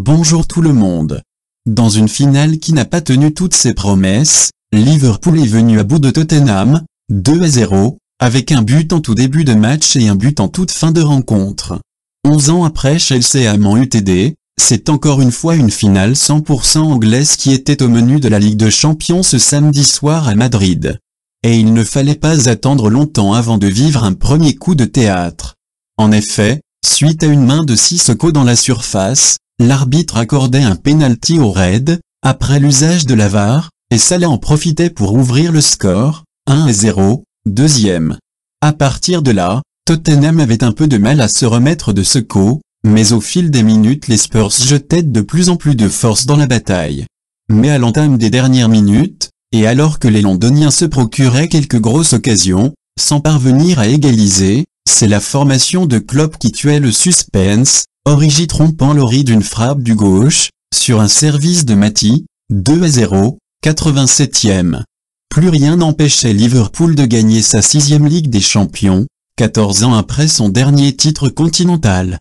Bonjour tout le monde. Dans une finale qui n'a pas tenu toutes ses promesses, Liverpool est venu à bout de Tottenham, 2 à 0, avec un but en tout début de match et un but en toute fin de rencontre. 11 ans après Chelsea a en UTD, c'est encore une fois une finale 100% anglaise qui était au menu de la Ligue de Champions ce samedi soir à Madrid. Et il ne fallait pas attendre longtemps avant de vivre un premier coup de théâtre. En effet, suite à une main de Sissoko dans la surface, l'arbitre accordait un penalty au Red, après l'usage de l'avare, et Salah en profitait pour ouvrir le score, 1 à 0, deuxième. À partir de là, Tottenham avait un peu de mal à se remettre de ce coup, mais au fil des minutes les Spurs jetaient de plus en plus de force dans la bataille. Mais à l'entame des dernières minutes, et alors que les Londoniens se procuraient quelques grosses occasions, sans parvenir à égaliser, c'est la formation de Klopp qui tuait le suspense, Origi trompant Lori d'une frappe du gauche, sur un service de Mati, 2 à 0, 87e. Plus rien n'empêchait Liverpool de gagner sa sixième Ligue des Champions, 14 ans après son dernier titre continental.